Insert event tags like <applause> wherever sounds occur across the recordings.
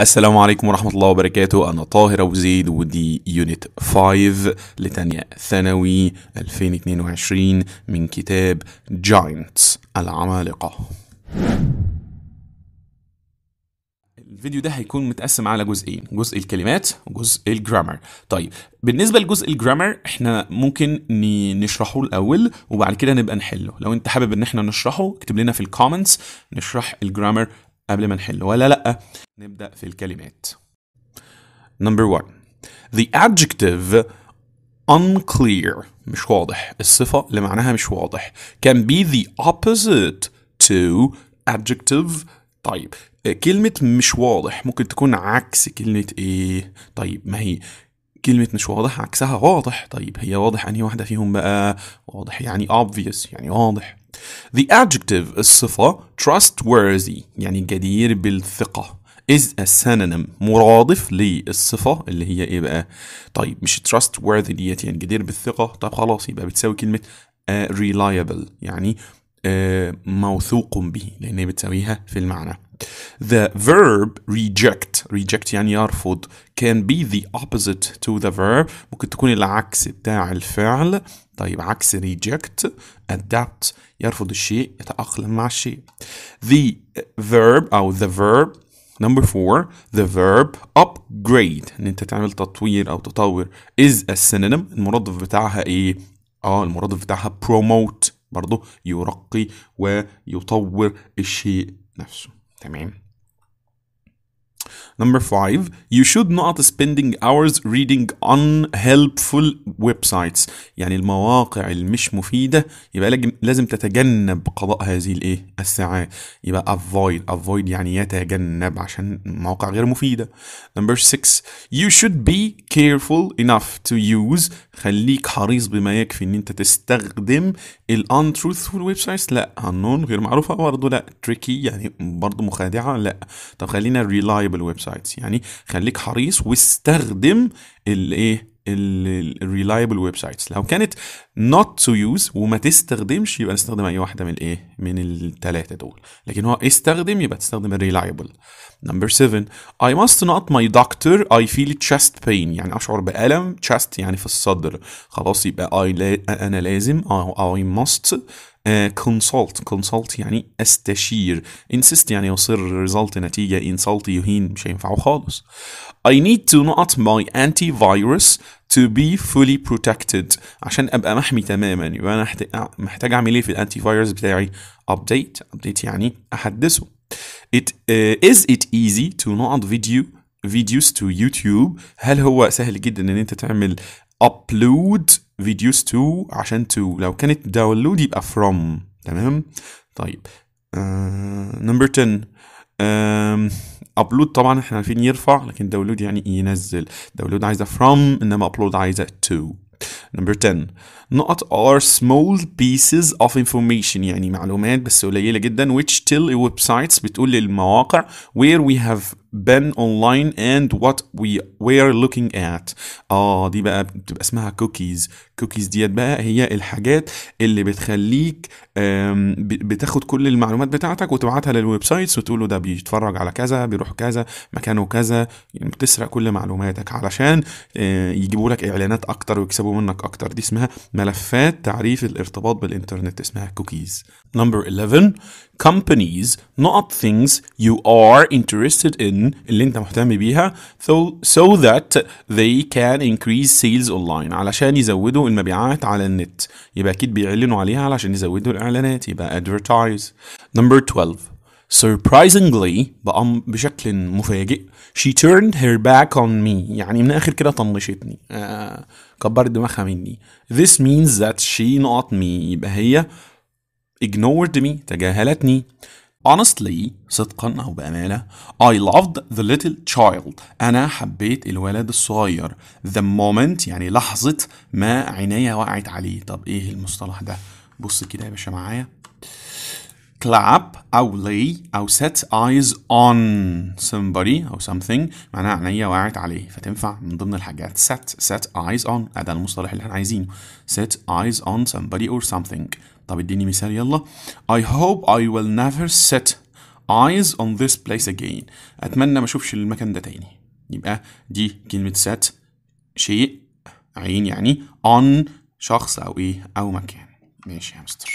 السلام عليكم ورحمة الله وبركاته أنا طاهر أبو زيد ودي يونت 5 لتانية ثانوي 2022 من كتاب جاينتس العمالقة الفيديو ده هيكون متقسم على جزئين جزء الكلمات وجزء الجرامر طيب بالنسبه لجزء الجرامر احنا ممكن نشرحه الاول وبعد كده نبقى نحله لو انت حابب ان احنا نشرحه اكتب لنا في الكومنتس نشرح الجرامر قبل ما نحل ولا لأ نبدأ في الكلمات Number one The adjective unclear مش واضح الصفة اللي معناها مش واضح can be the opposite to adjective طيب كلمة مش واضح ممكن تكون عكس كلمة ايه طيب ما هي كلمة مش واضح عكسها واضح طيب هي واضح أنهي واحدة فيهم بقى واضح يعني obvious يعني واضح The adjective الصفة trustworthy يعني جدير بالثقة is a synonym مرادف للصفة اللي هي ايه بقى؟ طيب مش trustworthy ديت يعني جدير بالثقة طب خلاص يبقى بتساوي كلمة uh, reliable يعني uh, موثوق به لأن هي بتساويها في المعنى. The verb reject reject يعني يرفض can be the opposite to the verb ممكن تكون العكس بتاع الفعل طيب عكس reject adapt يرفض الشيء يتأقلم مع الشيء the verb أو the verb number four the verb upgrade إن أنت تعمل تطوير أو تطور is a synonym المرادف بتاعها إيه؟ آه المرادف بتاعها promote برضه يرقي ويطور الشيء نفسه تمام Number five, you should not spending hours reading unhelpful websites يعني المواقع المش مفيدة يبقى لازم تتجنب قضاء هذه الايه الساعات يبقى avoid avoid يعني يتجنب عشان مواقع غير مفيدة Number six, you should be careful enough to use خليك حريص بما يكفي ان انت تستخدم ال untruthful websites لا unknown غير معروفة برضه لا tricky يعني برضه مخادعة لا طب خلينا reliable websites سايتس يعني خليك حريص واستخدم الايه الريلايبل ويب سايتس لو كانت نوت تو يوز وما تستخدمش يبقى نستخدم اي واحده من الايه من الثلاثه دول لكن هو استخدم يبقى تستخدم الريلايبل نمبر 7 اي ماست نوت ماي دكتور اي فيل تشست بين يعني اشعر بألم تشست يعني في الصدر خلاص يبقى اي لا انا لازم اي ماست كونسلت آه، كونسولت يعني استشير انسست يعني يصير ريزلت نتيجة انسلت يهين مش هينفعه خالص I need to not my antivirus to be fully protected عشان ابقى محمي تماما يبقى انا محتاج اعمل ايه في الانتي فايروس بتاعي update ابديت يعني احدثه it uh, is it easy to not video videos to YouTube هل هو سهل جدا ان انت تعمل upload فيديوز تو عشان تو لو كانت داونلود يبقى فروم تمام طيب نمبر uh, 10 ابلود uh, طبعا احنا عارفين يرفع لكن داونلود يعني ينزل داونلود عايزه فروم انما ابلود عايزه تو نمبر 10 نقط are small pieces of information يعني معلومات بس قليلة جدا which tell websites بتقول للمواقع where we have been online and what we were looking at اه دي بقى بتبقى اسمها cookies cookies ديت بقى هي الحاجات اللي بتخليك بتاخد كل المعلومات بتاعتك وتبعتها للويب سايتس وتقول له ده بيتفرج على كذا بيروح كذا مكانه كذا يعني بتسرق كل معلوماتك علشان آه، يجيبوا لك اعلانات اكتر ويكسبوا منك اكتر دي اسمها ملفات تعريف الارتباط بالانترنت اسمها كوكيز نمبر 11 companies not things you are interested in اللي انت مهتم بيها so, so that they can increase sales online علشان يزودوا المبيعات على النت يبقى اكيد بيعلنوا عليها علشان يزودوا الاعلانات يبقى advertise number 12 Surprisingly بقى بشكل مفاجئ she turned her back on me يعني من آخر كده طنشتني آه كبرت دماغها مني this means that she not me يبقى هي ignored me تجاهلتني honestly صدقا أو بأمانة I loved the little child أنا حبيت الولد الصغير the moment يعني لحظة ما عينيا وقعت عليه طب إيه المصطلح ده بص كده يا باشا معايا clap أو lay أو set eyes on somebody أو something معناها عينيا وقعت عليه فتنفع من ضمن الحاجات set set eyes on هذا المصطلح اللي احنا عايزينه set eyes on somebody or something طب اديني مثال يلا I hope I will never set eyes on this place again أتمنى ما أشوفش المكان ده تاني يبقى دي كلمة set شيء عين يعني on شخص أو إيه أو مكان ماشي يا مستر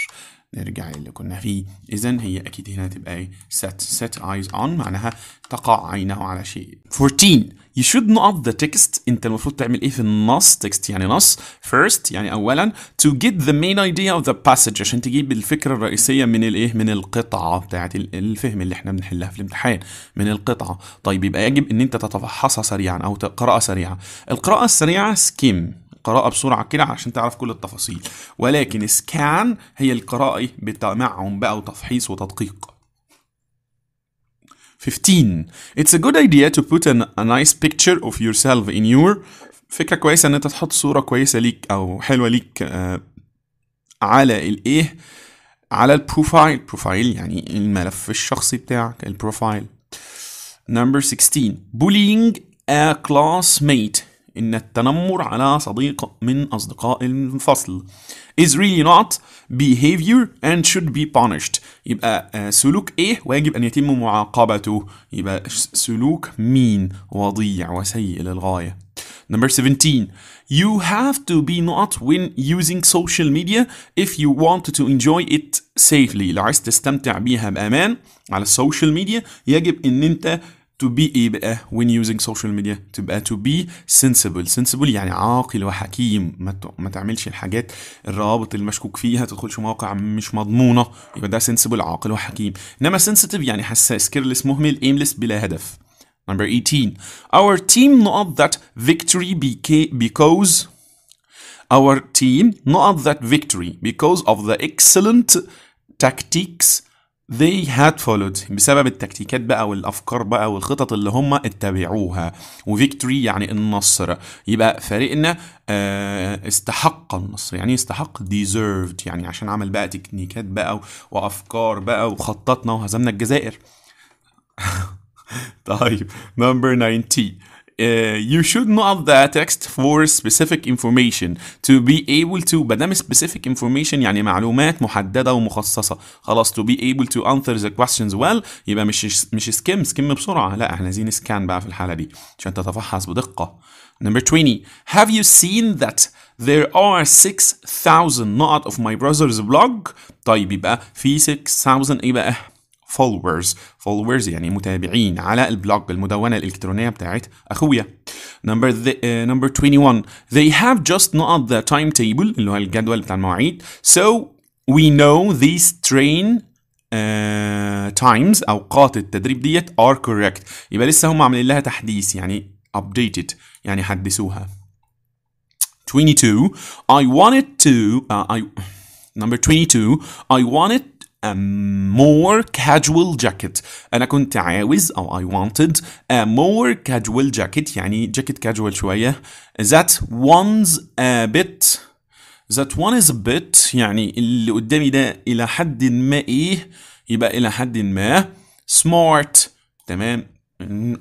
نرجع اللي كنا فيه إذا هي أكيد هنا تبقى إيه set set eyes on معناها تقع عينه على شيء 14 you should not the text أنت المفروض تعمل إيه في النص text يعني نص first يعني أولا to get the main idea of the passage عشان تجيب الفكرة الرئيسية من الإيه من القطعة بتاعة الفهم اللي إحنا بنحلها في الامتحان من القطعة طيب يبقى يجب أن أنت تتفحصها سريعا أو تقرأها سريعا القراءة السريعة skim القراءه بسرعه كده عشان تعرف كل التفاصيل ولكن سكان هي القراءه بتمعهم بقى وتفحيص وتدقيق 15 It's a good idea to put an, a nice picture of yourself in your فكرة كويسة ان انت تحط صورة كويسة ليك او حلوة ليك آه على الايه على البروفايل بروفايل يعني الملف الشخصي بتاعك البروفايل Number 16 Bullying a classmate إن التنمر على صديق من أصدقاء الفصل is really not behavior and should be punished يبقى آه، سلوك إيه ويجب أن يتم معاقبته يبقى سلوك مين وضيع وسيء للغاية Number 17. You have to be not when using social media if you want to enjoy it safely. لو عايز تستمتع بيها بأمان على السوشيال ميديا يجب ان انت to be ايه بقى when using social media تبقى to be sensible sensible يعني عاقل وحكيم ما, تعملش الحاجات الروابط المشكوك فيها تدخلش مواقع مش مضمونه يبقى ده sensible عاقل وحكيم انما sensitive يعني حساس careless مهمل aimless بلا هدف Number 18. Our team not that victory because our team not that victory because of the excellent tactics they had followed بسبب التكتيكات بقى والافكار بقى والخطط اللي هم اتبعوها وفيكتوري يعني النصر يبقى فريقنا آه، استحق النصر يعني إيه استحق deserved يعني عشان عمل بقى تكنيكات بقى وافكار بقى وخططنا وهزمنا الجزائر <laughs> طيب نمبر 19 Uh, you should know the text for specific information to be able to ما دام specific information يعني معلومات محدده ومخصصه خلاص to be able to answer the questions well يبقى مش مش سكيم سكيم بسرعة لا احنا زين scan بقى في الحاله دي عشان تتفحص بدقة. Number 20. Have you seen that there are 6,000 not of my brother's blog؟ طيب يبقى في 6,000 يبقى followers followers يعني متابعين على البلوج المدونة الإلكترونية بتاعت أخويا number the, uh, number 21 they have just not the timetable اللي هو الجدول بتاع المواعيد so we know these train uh, times أوقات التدريب ديت are correct يبقى لسه هم عاملين لها تحديث يعني updated يعني حدثوها 22 I wanted to uh, I number 22 I wanted a more casual jacket أنا كنت عاوز أو I wanted a more casual jacket يعني جاكيت كاجوال شوية that one's a bit that one is a bit يعني اللي قدامي ده إلى حد ما إيه يبقى إلى حد ما smart تمام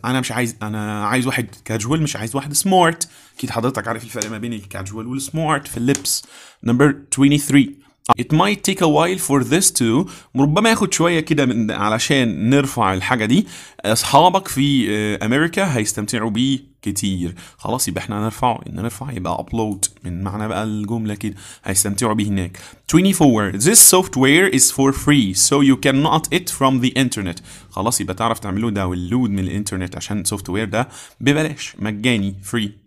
انا مش عايز انا عايز واحد كاجوال مش عايز واحد سمارت اكيد حضرتك عارف الفرق ما بين الكاجوال والسمارت في اللبس نمبر 23 It might take a while for this to ربما ياخد شويه كده من علشان نرفع الحاجه دي اصحابك في آه، امريكا هيستمتعوا بيه كتير خلاص يبقى احنا هنرفعه ان نرفع يبقى ابلود من معنى بقى الجمله كده هيستمتعوا بيه هناك 24 this software is for free so you cannot it from the internet خلاص يبقى تعرف تعمله داونلود من الانترنت عشان السوفت وير ده ببلاش مجاني فري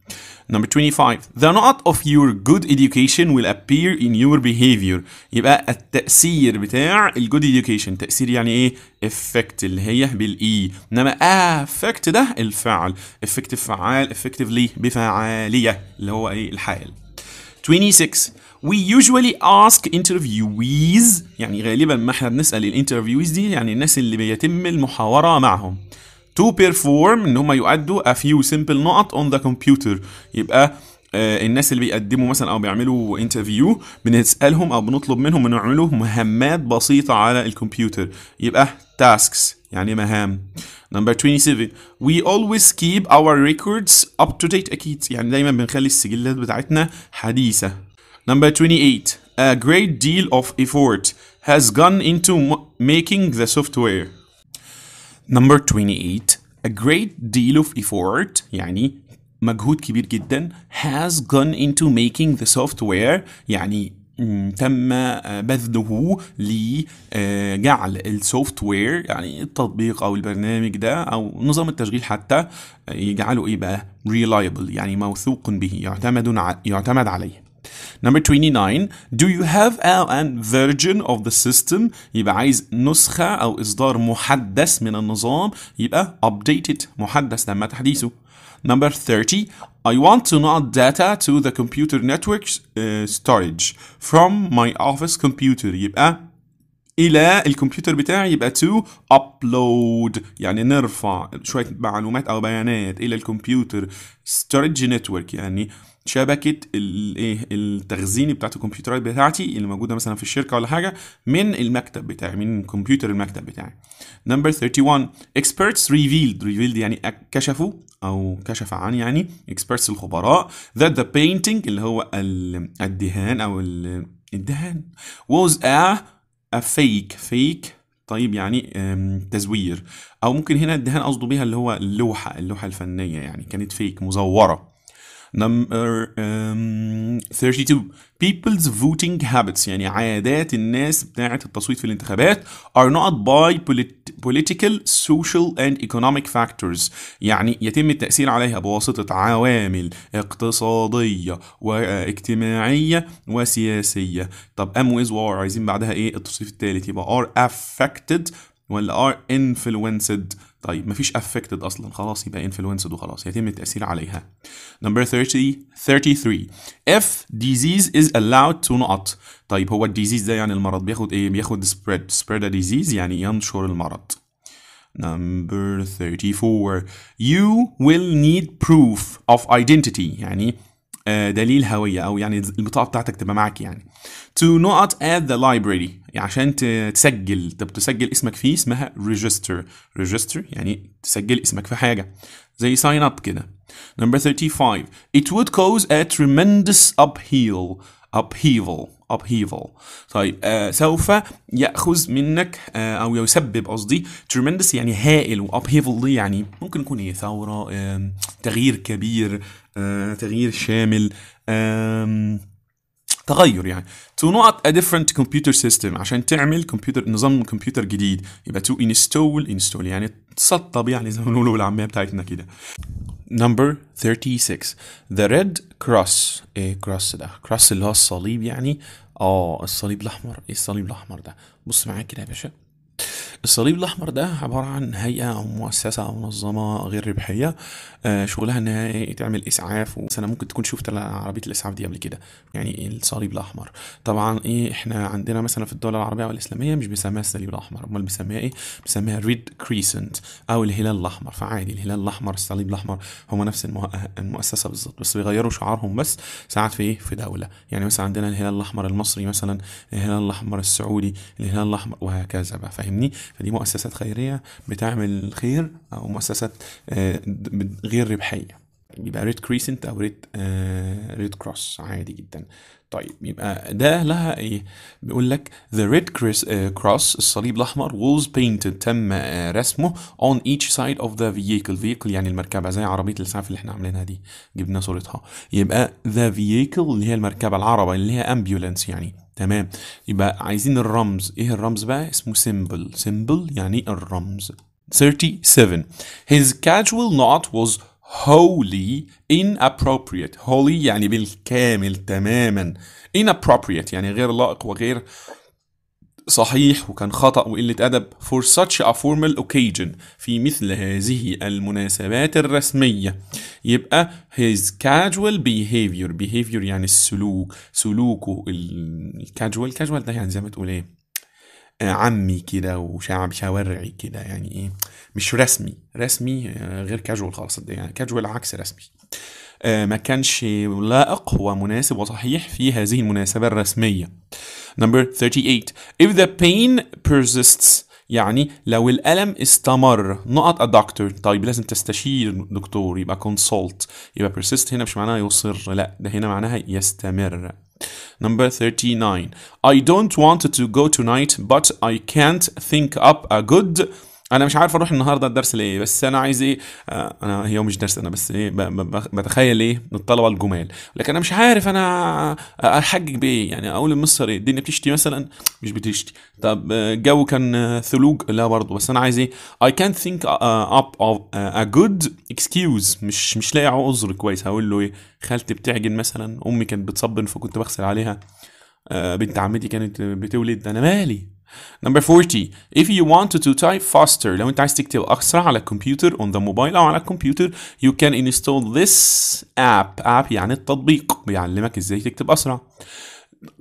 Number 25 The not of your good education will appear in your behavior يبقى التأثير بتاع الجود education تأثير يعني ايه effect اللي هي بالاي e. انما affect ده الفعل effective فعال effectively بفعالية اللي هو ايه الحال 26 We usually ask interviewees يعني غالبا ما احنا بنسأل الانترفيويز دي يعني الناس اللي بيتم المحاورة معهم to perform ان هم يؤدوا a few simple نقط on the computer يبقى آه، الناس اللي بيقدموا مثلا او بيعملوا انترفيو بنسالهم او بنطلب منهم انهم يعملوا مهمات بسيطه على الكمبيوتر يبقى tasks يعني مهام نمبر 27 we always keep our records up to date اكيد يعني دايما بنخلي السجلات بتاعتنا حديثه نمبر 28 a great deal of effort has gone into making the software Number 28 A great deal of effort يعني مجهود كبير جدا has gone into making the software يعني تم آه، بذله لجعل السوفت وير يعني التطبيق او البرنامج ده او نظام التشغيل حتى آه، يجعله ايه بقى reliable يعني موثوق به يعتمد يعتمد عليه Number 29 Do you have an version of the system يبقى عايز نسخة أو إصدار محدث من النظام يبقى updated محدث لما تحديثه Number 30 I want to not data to the computer network uh, storage from my office computer يبقى الى الكمبيوتر بتاعي يبقى to upload يعني نرفع شوية معلومات او بيانات الى الكمبيوتر storage network يعني شبكه الايه التخزين بتاعت الكمبيوترات بتاعتي اللي موجوده مثلا في الشركه ولا حاجه من المكتب بتاعي من كمبيوتر المكتب بتاعي نمبر 31 experts revealed revealed يعني كشفوا او كشف عن يعني experts الخبراء that the painting اللي هو الدهان او الدهان was a, a fake fake طيب يعني تزوير او ممكن هنا الدهان قصده بيها اللي هو اللوحه اللوحه الفنيه يعني كانت فيك مزوره نمبر 32 um, People's voting habits يعني عادات الناس بتاعة التصويت في الانتخابات are not by polit political, social and economic factors يعني يتم التأثير عليها بواسطة عوامل اقتصادية واجتماعية وسياسية طب M with war عايزين بعدها ايه التصويت الثالث يبقى are affected ولا are influenced طيب مفيش افكتد اصلا خلاص يبقى انفلونسد وخلاص يتم التاثير عليها نمبر 33 اف ديزيز از الاود تو نوت طيب هو الديزيز ده يعني المرض بياخد ايه بياخد سبريد سبريد ا ديزيز يعني ينشر المرض نمبر 34 يو ويل نيد بروف اوف ايدنتيتي يعني آه، دليل هويه او يعني البطاقه بتاعتك تبقى معاك يعني to not add the library يعني عشان تسجل طب تسجل اسمك فيه اسمها register register يعني تسجل اسمك في حاجه زي sign up كده number 35 it would cause a tremendous upheaval upheaval upheaval طيب آه سوف ياخذ منك آه او يسبب قصدي tremendous يعني هائل و upheaval دي يعني ممكن يكون ايه ثوره آه تغيير كبير آه، تغيير شامل تغير يعني to not a different computer system عشان تعمل كمبيوتر نظام كمبيوتر جديد يبقى to install install يعني تسطب يعني زي ما نقوله بالعاميه بتاعتنا كده number 36 the red cross ايه cross ده cross اللي هو الصليب يعني اه الصليب الاحمر ايه الصليب الاحمر ده بص معايا كده يا باشا الصليب الاحمر ده عباره عن هيئه او مؤسسه او منظمه غير ربحيه آه، شغلها ان هي تعمل اسعاف وانا ممكن تكون شفت عربيه الاسعاف دي قبل كده يعني الصليب الاحمر طبعا ايه احنا عندنا مثلا في الدول العربيه والاسلاميه مش بيسميها الصليب الاحمر امال بيسميها ايه بيسميها ريد كريسنت او الهلال الاحمر فعادي الهلال الاحمر الصليب الاحمر هما نفس المؤسسه بالظبط بس بيغيروا شعارهم بس ساعات في ايه في دوله يعني مثلا عندنا الهلال الاحمر المصري مثلا الهلال الاحمر السعودي الهلال الاحمر وهكذا بقى فاهمني فدي مؤسسات خيريه بتعمل خير او مؤسسات آه، غير ربحيه يبقى ريد كريسنت او ريد ريد كروس عادي جدا طيب يبقى ده لها ايه بيقول لك the red آه، cross الصليب الاحمر was painted تم آه، رسمه on each side of the vehicle vehicle يعني المركبه زي عربيه الاسعاف اللي احنا عاملينها دي جبنا صورتها يبقى the vehicle اللي هي المركبه العربه اللي هي ambulance يعني تمام يبقى عايزين الرمز ايه الرمز بقى اسمه symbol symbol يعني الرمز 37 his casual knot was wholly inappropriate wholly يعني بالكامل تماما inappropriate يعني غير لائق وغير صحيح وكان خطأ وقلة أدب for such a formal occasion في مثل هذه المناسبات الرسمية يبقى his casual behavior behavior يعني السلوك سلوكه الكاجوال كاجوال ده يعني زي ما تقول ايه آه، عمي كده وشعب شوارعي كده يعني ايه مش رسمي رسمي آه، غير كاجوال خالص يعني كاجوال عكس رسمي آه، ما كانش لائق ومناسب وصحيح في هذه المناسبة الرسمية Number 38 If the pain persists يعني لو الألم استمر نقط a doctor طيب لازم تستشير دكتور يبقى consult يبقى persist هنا مش معناها يصر لا ده هنا معناها يستمر Number 39 I don't want to go tonight but I can't think up a good انا مش عارف اروح النهارده الدرس ليه بس انا عايز ايه آه، انا هي مش درس انا بس ايه بتخيل ايه الطلبه الجمال لكن انا مش عارف انا احجج بايه يعني اقول المصري إيه؟ الدنيا بتشتي مثلا مش بتشتي طب آه، الجو كان آه، ثلوج لا برضه بس انا عايز ايه اي كان ثينك اب اوف ا جود اكسكيوز مش مش لاقي عذر كويس هقول له ايه خالتي بتعجن مثلا امي كانت بتصبن فكنت بغسل عليها بنت عمتي كانت بتولد انا مالي Number 40 if you wanted to type faster لو انت عايز تكتب اسرع على الكمبيوتر on the mobile او على الكمبيوتر you can install this app app يعني التطبيق بيعلمك ازاي تكتب اسرع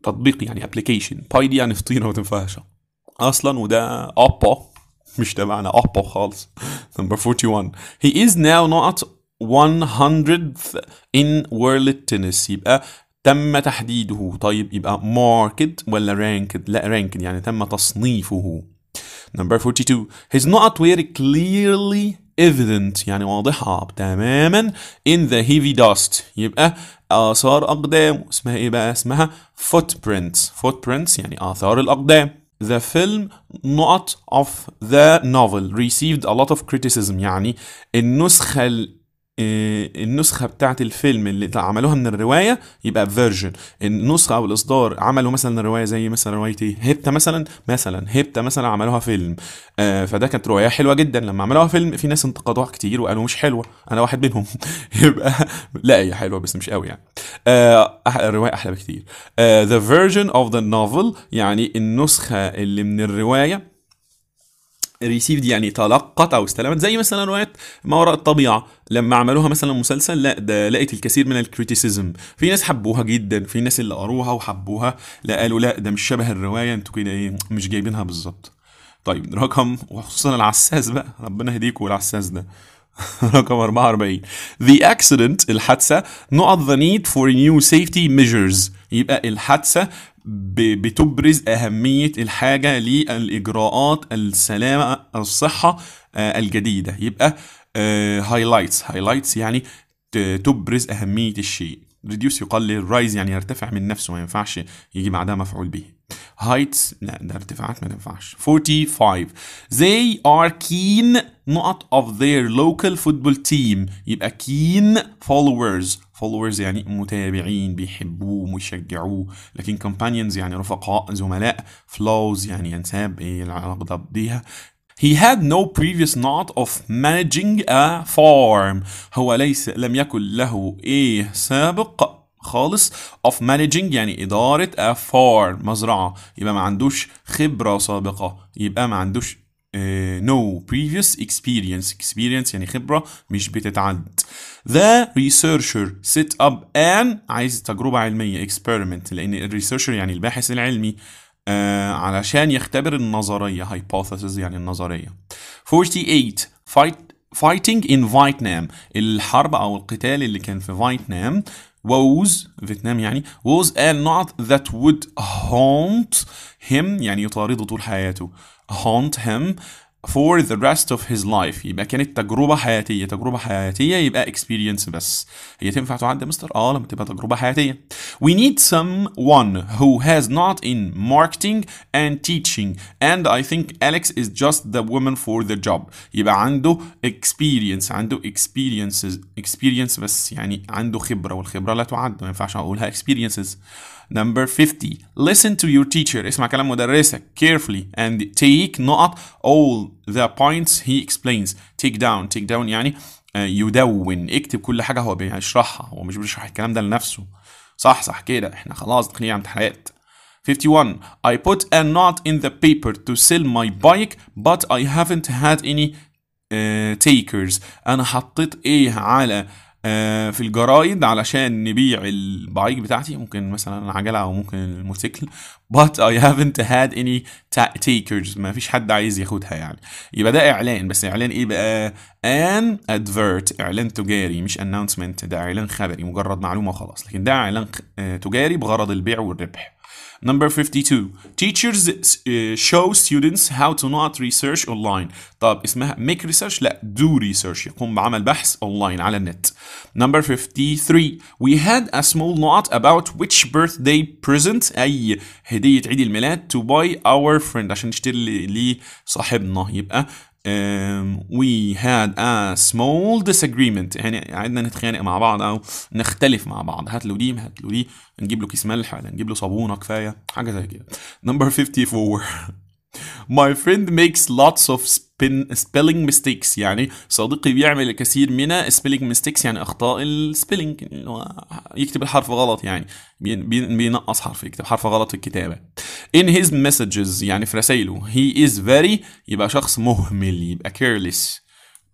تطبيق يعني application باي دي يعني فطيره ما تنفعش اصلا وده ابا مش تبعنا ابا خالص number 41 he is now not 100th in world tennis يبقى تم تحديده طيب يبقى ماركت ولا رانكد لا رانكد يعني تم تصنيفه نمبر 42 هيز not very كليرلي evident يعني واضحة تماما in the heavy dust يبقى آثار أقدام اسمها إيه بقى اسمها footprints footprints يعني آثار الأقدام the film not of the novel received a lot of criticism يعني النسخة آه، النسخه بتاعه الفيلم اللي عملوها من الروايه يبقى فيرجن النسخه او الاصدار عملوا مثلا الروايه زي مثلا روايه ايه هبته مثلا مثلا هبته مثلا عملوها فيلم آه فده كانت روايه حلوه جدا لما عملوها فيلم في ناس انتقدوها كتير وقالوا مش حلوه انا واحد منهم <laughs> يبقى لا هي حلوه بس مش قوي يعني آه الروايه احلى بكتير ذا فيرجن اوف ذا نوفل يعني النسخه اللي من الروايه ريسيفد يعني تلقت او استلمت زي مثلا روايه ما وراء الطبيعه لما عملوها مثلا مسلسل لا ده لقيت الكثير من الكريتيسيزم في ناس حبوها جدا في ناس اللي قروها وحبوها لا قالوا لا ده مش شبه الروايه انتوا كده ايه مش جايبينها بالظبط طيب رقم وخصوصا العساس بقى ربنا يهديكوا العساس ده <laughs> رقم 44 The accident الحادثة نقط the need for new safety measures يبقى الحادثة بتبرز أهمية الحاجة للإجراءات السلامة الصحة آه، الجديدة يبقى هايلايتس آه، هايلايتس يعني تبرز أهمية الشيء ريديوس يقلل رايز يعني يرتفع من نفسه ما ينفعش يجي بعدها مفعول به هايتس لا ده ارتفاعات ما تنفعش 45 they are keen not of their local football team يبقى keen followers followers يعني متابعين بيحبوه ويشجعوه لكن companions يعني رفقاء زملاء flows يعني ينساب ايه العلاقة ده بيها He had no previous knot of managing a farm. هو ليس لم يكن له ايه سابق خالص of managing يعني إدارة a uh, farm مزرعة يبقى ما عندوش خبرة سابقة يبقى ما عندوش Uh, no previous experience experience يعني خبرة مش بتتعد the researcher set up an عايز تجربة علمية experiment لأن researcher يعني الباحث العلمي uh, علشان يختبر النظرية hypothesis يعني النظرية 48 fight fighting in Vietnam الحرب أو القتال اللي كان في فيتنام ووز فيتنام يعني ووز ان نوت ذات وود هونت هيم يعني يطارده طول حياته هونت هيم for the rest of his life يبقى كانت تجربة حياتية تجربة حياتية يبقى experience بس هي تنفع تعدي مستر اه لما تبقى تجربة حياتية we need someone who has not in marketing and teaching and I think Alex is just the woman for the job يبقى عنده experience عنده experiences experience بس يعني عنده خبرة والخبرة لا تعد ما ينفعش أقولها experiences Number 50. Listen to your teacher. اسمع كلام مدرسك carefully and take not all the points he explains. Take down. Take down يعني يدون اكتب كل حاجة هو بيشرحها هو مش بيشرح الكلام ده لنفسه صح صح كده احنا خلاص داخلين عم امتحانات 51 I put a knot in the paper to sell my bike but I haven't had any uh, takers انا حطيت ايه على آه، في الجرايد علشان نبيع البايك بتاعتي ممكن مثلا العجله او ممكن الموتوسيكل but I haven't had any takers ما فيش حد عايز ياخدها يعني يبقى ده اعلان بس اعلان ايه بقى an advert اعلان تجاري مش announcement ده اعلان خبري مجرد معلومه وخلاص لكن ده اعلان آه، تجاري بغرض البيع والربح Number 52. Teachers uh, show students how to not research online. طب اسمها make research لا do research يقوم بعمل بحث online على النت. Number 53. We had a small lot about which birthday present أي هدية عيد الميلاد to buy our friend عشان نشتري لصاحبنا يبقى um, we had a small disagreement يعني قعدنا نتخانق مع بعض او نختلف مع بعض هات له دي هات له دي نجيب له كيس ملح ولا نجيب له صابونه كفايه حاجه زي كده نمبر 54 <laughs> My friend makes lots of spelling mistakes يعني صديقي بيعمل الكثير من spelling mistakes يعني أخطاء السبيلينج يكتب الحرف غلط يعني بينقص حرف يكتب حرف غلط في الكتابة In his messages يعني في رسايله He is very يبقى شخص مهمل يبقى careless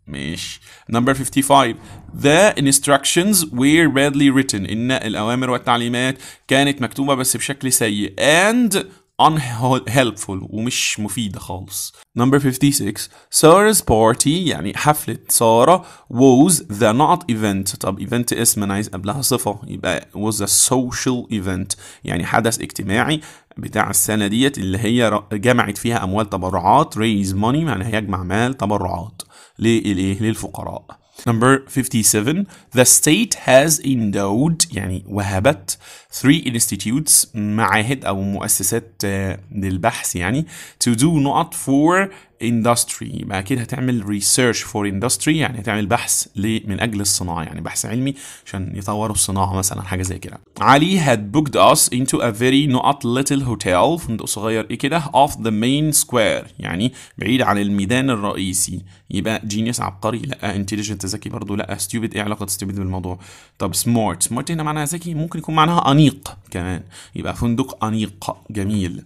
ماشي نمبر 55 the instructions were badly written ان الاوامر والتعليمات كانت مكتوبه بس بشكل سيء and unhelpful ومش مفيدة خالص number 56 Sarah's party يعني حفلة سارة was the not event طب event اسم أنا عايز قبلها صفة يبقى was a social event يعني حدث اجتماعي بتاع السنة ديت اللي هي جمعت فيها أموال تبرعات raise money يعني هيجمع مال تبرعات للإيه للفقراء Number 57 The state has endowed يعني وهبت three institutes معاهد أو مؤسسات آه، للبحث يعني to do نقط for industry يبقى أكيد هتعمل research for industry يعني هتعمل بحث من أجل الصناعة يعني بحث علمي عشان يطوروا الصناعة مثلا حاجة زي كده علي had booked us into a very not little hotel فندق صغير إيه كده off the main square يعني بعيد عن الميدان الرئيسي يبقى genius عبقري لا intelligent ذكي برضه لا stupid إيه علاقة stupid بالموضوع طب smart smart هنا معناها ذكي ممكن يكون معناها أنيق كمان يبقى فندق أنيق جميل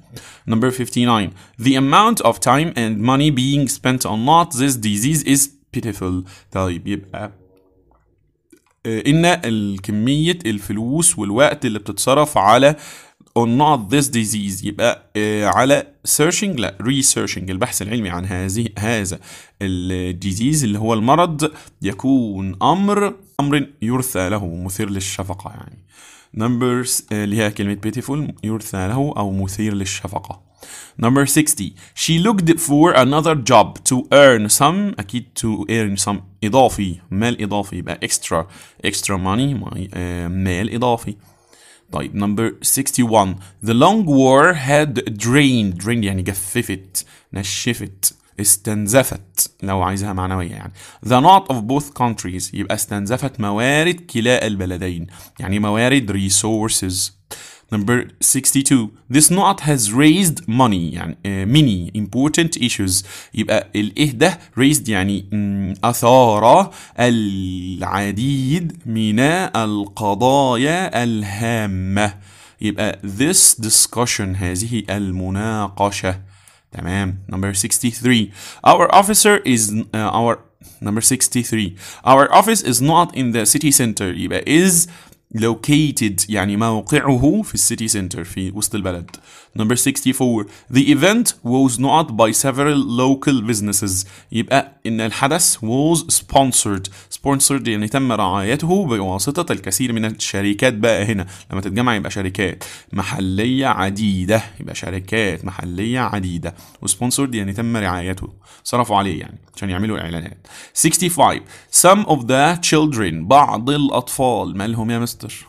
number 59 the amount of time and money being spent on not this disease is pitiful طيب يبقى آه، إن الكمية الفلوس والوقت اللي بتتصرف على on not this disease يبقى آه، على searching لا researching البحث العلمي عن هذه هذا الديزيز اللي هو المرض يكون امر امر يرثى له مثير للشفقه يعني Number uh, ليها كلمة beautiful يرثى له أو مثير للشفقة Number 60 She looked for another job to earn some أكيد to earn some إضافي مال إضافي يبقى extra extra money مال إضافي طيب number 61 The long war had drained drained يعني جففت نشفت استنزفت لو عايزها معنوية يعني the not of both countries يبقى استنزفت موارد كلا البلدين يعني موارد resources Number 62 This not has raised money يعني آه، many important issues يبقى الإيه ده raised يعني أثار العديد من القضايا الهامة يبقى this discussion هذه المناقشة تمام number 63 our officer is uh, our number 63 our office is not in the city center يبقى is located يعني موقعه في city center في وسط البلد Number 64 The event was not by several local businesses يبقى إن الحدث was sponsored sponsored يعني تم رعايته بواسطة الكثير من الشركات بقى هنا لما تتجمع يبقى شركات محلية عديدة يبقى شركات محلية عديدة وsponsored يعني تم رعايته صرفوا عليه يعني عشان يعملوا إعلانات 65 Some of the children بعض الأطفال مالهم يا مستر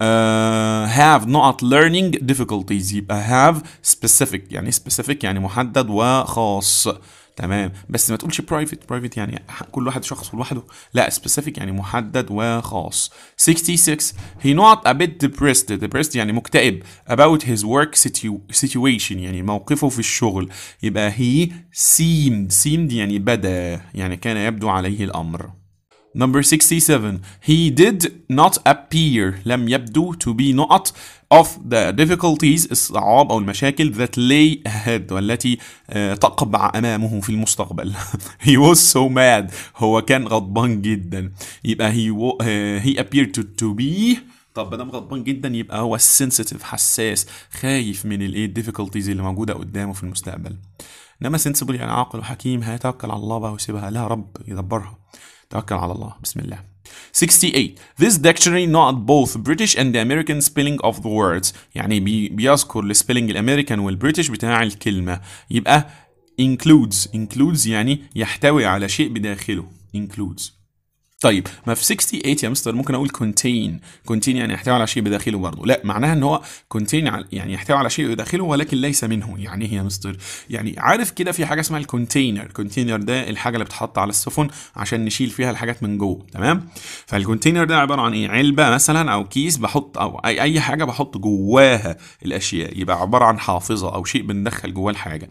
uh, have not learning difficulties يبقى have specific يعني specific يعني محدد وخاص تمام بس ما تقولش برايفت برايفت يعني كل واحد شخص لوحده لا specific يعني محدد وخاص 66 he not a bit depressed depressed يعني مكتئب about his work situation يعني موقفه في الشغل يبقى he seemed seemed يعني بدا يعني كان يبدو عليه الامر Number 67. He did not appear. لم يبدو to be not of the difficulties الصعاب أو المشاكل that lay ahead والتي آه، تقبع أمامه في المستقبل. <laughs> he was so mad. هو كان غضبان جدا. يبقى he, آه، he appeared to, to be طب ما دام غضبان جدا يبقى هو sensitive حساس خايف من الايه الديفيكولتيز اللي موجوده قدامه في المستقبل انما سنسبل يعني عاقل وحكيم هيتوكل على الله بقى ويسيبها لها رب يدبرها توكل على الله بسم الله 68 This dictionary not both British and the American spelling of the words يعني بي بيذكر السبيلنج الامريكان والبريتش بتاع الكلمة يبقى includes includes يعني يحتوي على شيء بداخله includes طيب ما في 68 يا مستر ممكن اقول كونتين كونتين يعني يحتوي على شيء بداخله برضه لا معناها ان هو كونتين يعني يحتوي على شيء بداخله ولكن ليس منه يعني ايه يا مستر يعني عارف كده في حاجه اسمها الكونتينر الكونتينر ده الحاجه اللي بتتحط على السفن عشان نشيل فيها الحاجات من جوه تمام فالكونتينر ده عباره عن ايه علبه مثلا او كيس بحط او اي, أي حاجه بحط جواها الاشياء يبقى عباره عن حافظه او شيء بندخل جواه الحاجه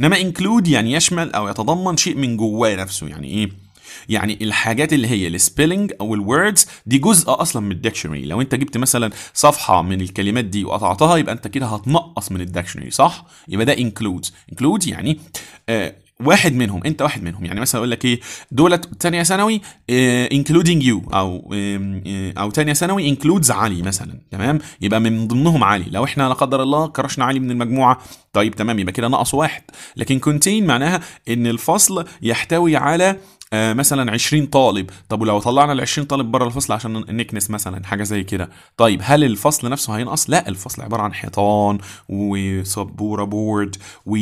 انما انكلود يعني يشمل او يتضمن شيء من جواه نفسه يعني ايه يعني الحاجات اللي هي السبيلنج او الوردز دي جزء اصلا من الديكشنري لو انت جبت مثلا صفحه من الكلمات دي وقطعتها يبقى انت كده هتنقص من الديكشنري صح يبقى ده انكلودز انكلود يعني آه واحد منهم انت واحد منهم يعني مثلا اقول لك ايه دولت تانية ثانوي انكلودينج آه، يو او اه او تانية ثانوي انكلودز علي مثلا تمام يبقى من ضمنهم علي لو احنا لا قدر الله كرشنا علي من المجموعه طيب تمام يبقى كده نقص واحد لكن كونتين معناها ان الفصل يحتوي على آه، مثلا 20 طالب طب ولو طلعنا ال 20 طالب بره الفصل عشان نكنس مثلا حاجه زي كده طيب هل الفصل نفسه هينقص لا الفصل عباره عن حيطان وسبوره بورد و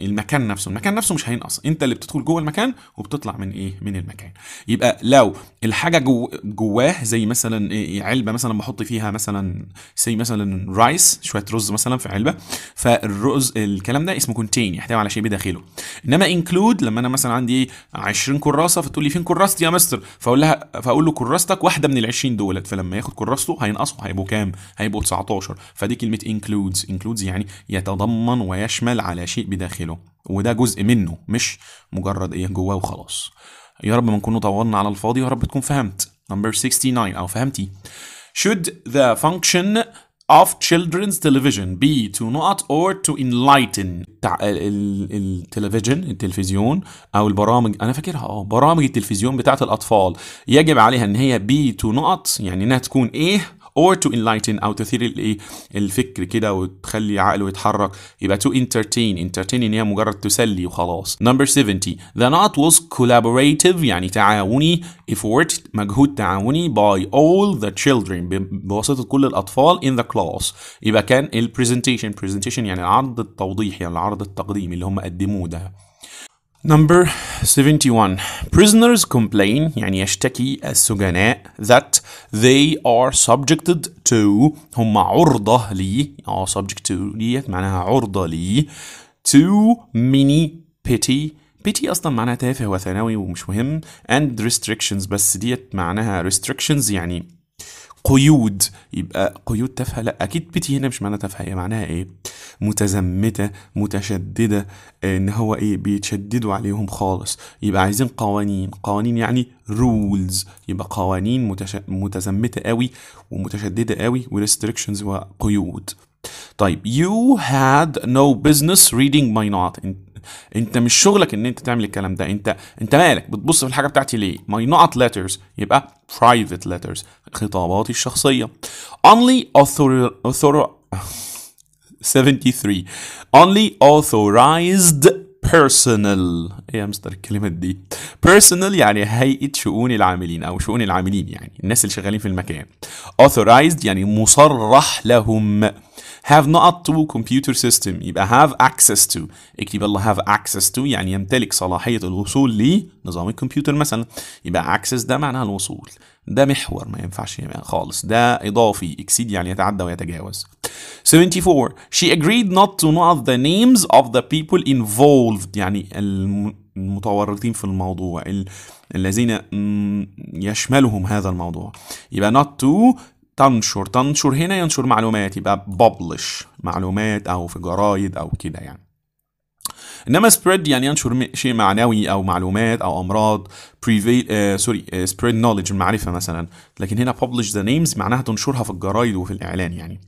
المكان نفسه المكان نفسه مش هينقص انت اللي بتدخل جوه المكان وبتطلع من ايه من المكان يبقى لو الحاجه جو جواه زي مثلا إيه, إيه، علبه مثلا بحط فيها مثلا زي مثلا رايس شويه رز مثلا في علبه فالرز الكلام ده اسمه كونتين يحتوي على شيء بداخله انما انكلود لما انا مثلا عندي 20 كراسه فتقول لي فين كراستي يا مستر فاقول لها فاقول له كراستك واحده من ال 20 دولت فلما ياخد كراسته هينقصوا هيبقوا كام هيبقوا 19 فدي كلمه انكلودز انكلودز يعني يتضمن ويشمل على شيء بداخله وده جزء منه مش مجرد ايه جواه وخلاص يا رب ما نكون طولنا على الفاضي ويا رب تكون فهمت نمبر 69 او فهمتي should the function of children's television be to not or to enlighten التلفزيون التلفزيون او البرامج انا فاكرها اه برامج التلفزيون بتاعه الاطفال يجب عليها ان هي be to not يعني انها تكون ايه or to enlighten أو تثير الايه الفكر كده وتخلي عقله يتحرك يبقى to entertain entertain إن هي مجرد تسلي وخلاص number 70 the not was collaborative يعني تعاوني effort مجهود تعاوني by all the children بواسطة كل الأطفال in the class يبقى كان ال presentation presentation يعني العرض التوضيحي يعني العرض التقديمي اللي هم قدموه ده Number 71. Prisoners complain, يعني يشتكي السجناء that they are subjected to هم عرضة لي Are subject to ديت معناها عرضة لي to many pity pity أصلا معناها تافه وثانوي ومش مهم and restrictions بس ديت معناها restrictions يعني قيود يبقى قيود تافهه لا اكيد بيتي هنا مش معناها تافهه هي معناها ايه متزمته متشدده آه، ان هو ايه بيتشددوا عليهم خالص يبقى عايزين قوانين قوانين يعني رولز يبقى قوانين متش... متزمته قوي ومتشدده قوي وريستريكشنز وقيود طيب you had no business reading my not انت مش شغلك ان انت تعمل الكلام ده انت انت مالك بتبص في الحاجه بتاعتي ليه ماي نوت ليترز يبقى برايفت ليترز خطاباتي الشخصيه only author, author 73 only authorized personal ايه يا مستر الكلمات دي personal يعني هيئة شؤون العاملين او شؤون العاملين يعني الناس اللي شغالين في المكان authorized يعني مصرح لهم have not to computer system يبقى have access to اكتب الله have access to يعني يمتلك صلاحية الوصول لنظام الكمبيوتر مثلا يبقى access ده معناها الوصول ده محور ما ينفعش خالص ده إضافي exceed يعني يتعدى ويتجاوز 74 she agreed not to know the names of the people involved يعني المتورطين في الموضوع الذين يشملهم هذا الموضوع يبقى not to تنشر تنشر هنا ينشر معلومات يبقى ببلش معلومات او في جرايد او كده يعني انما spread يعني ينشر شيء معنوي او معلومات او امراض prevail سوري سبريد نوليدج المعرفه مثلا لكن هنا publish ذا نيمز معناها تنشرها في الجرايد وفي الاعلان يعني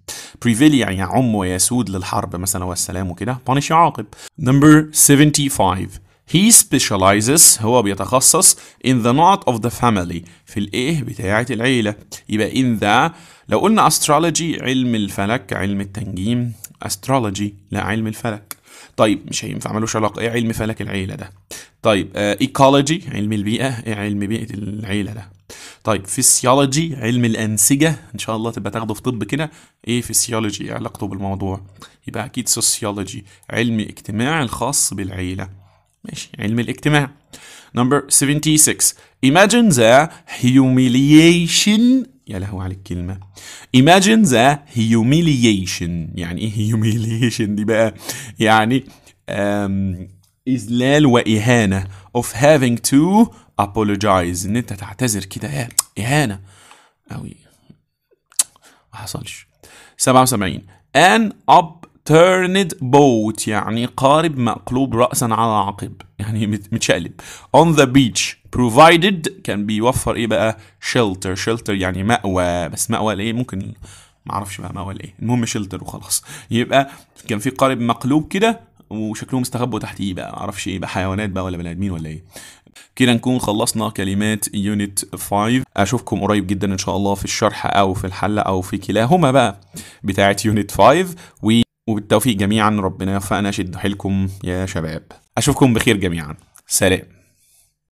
prevail يعني يعم ويسود للحرب مثلا والسلام وكده punish يعاقب number 75 He specializes هو بيتخصص in the knot of the family في الايه بتاعة العيلة يبقى in the لو قلنا astrology علم الفلك علم التنجيم astrology لا علم الفلك طيب مش هينفع ملوش علاقة ايه علم فلك العيلة ده طيب ايكولوجي آه، ecology علم البيئة ايه علم بيئة العيلة ده طيب فيسيولوجي علم الأنسجة إن شاء الله تبقى تاخده في طب كده إيه فيسيولوجي إيه علاقته بالموضوع يبقى أكيد سوسيولوجي علم اجتماع الخاص بالعيلة ماشي علم الاجتماع نمبر 76 imagine the humiliation يا لهو على الكلمة imagine the humiliation يعني ايه humiliation دي بقى يعني إذلال وإهانة of having to apologize إن أنت تعتذر كده إهانة قوي ما حصلش 77 an up turned boat يعني قارب مقلوب رأسا على عقب يعني متشقلب on the beach provided كان بيوفر ايه بقى shelter shelter يعني مأوى بس مأوى لإيه ممكن معرفش بقى مأوى لإيه المهم shelter وخلاص يبقى كان في قارب مقلوب كده وشكلهم استخبوا تحت ايه بقى معرفش ايه بقى حيوانات بقى ولا بني ادمين ولا ايه كده نكون خلصنا كلمات يونت 5 اشوفكم قريب جدا ان شاء الله في الشرح او في الحل او في كلاهما بقى بتاعت يونت 5 و وبالتوفيق جميعا ربنا يوفقنا شدوا حيلكم يا شباب اشوفكم بخير جميعا سلام